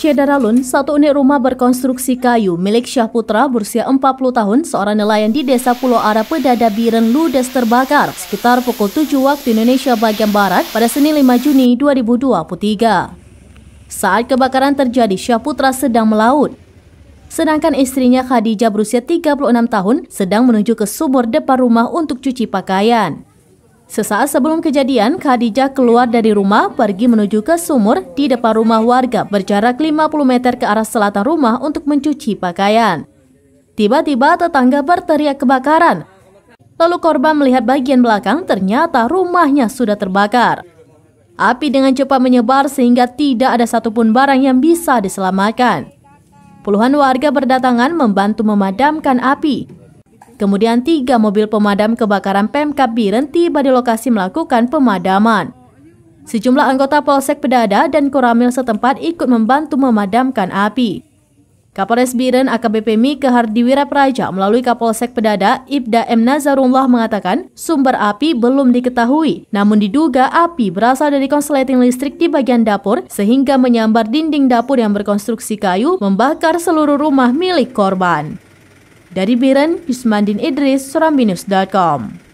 Syedaralun, satu unit rumah berkonstruksi kayu milik Syah Putra berusia 40 tahun, seorang nelayan di desa Pulau Ara Pedada Biren Ludes terbakar sekitar pukul 7 waktu Indonesia bagian Barat pada Senin 5 Juni 2023. Saat kebakaran terjadi, Syah Putra sedang melaut. Sedangkan istrinya Khadijah berusia 36 tahun sedang menuju ke sumur depan rumah untuk cuci pakaian. Sesaat sebelum kejadian, Khadijah keluar dari rumah pergi menuju ke sumur di depan rumah warga berjarak 50 meter ke arah selatan rumah untuk mencuci pakaian. Tiba-tiba tetangga berteriak kebakaran. Lalu korban melihat bagian belakang ternyata rumahnya sudah terbakar. Api dengan cepat menyebar sehingga tidak ada satupun barang yang bisa diselamatkan. Puluhan warga berdatangan membantu memadamkan api Kemudian tiga mobil pemadam kebakaran Pemkap Biren tiba di lokasi melakukan pemadaman. Sejumlah anggota Polsek Pedada dan Koramil setempat ikut membantu memadamkan api. Kapolres Biren AKBP Mika Hardiwira Praja melalui Kapolsek Pedada Ibda M. Nazarullah mengatakan sumber api belum diketahui, namun diduga api berasal dari konsleting listrik di bagian dapur sehingga menyambar dinding dapur yang berkonstruksi kayu membakar seluruh rumah milik korban. Dari Biren, Yusmandin Idris, surambinus.com.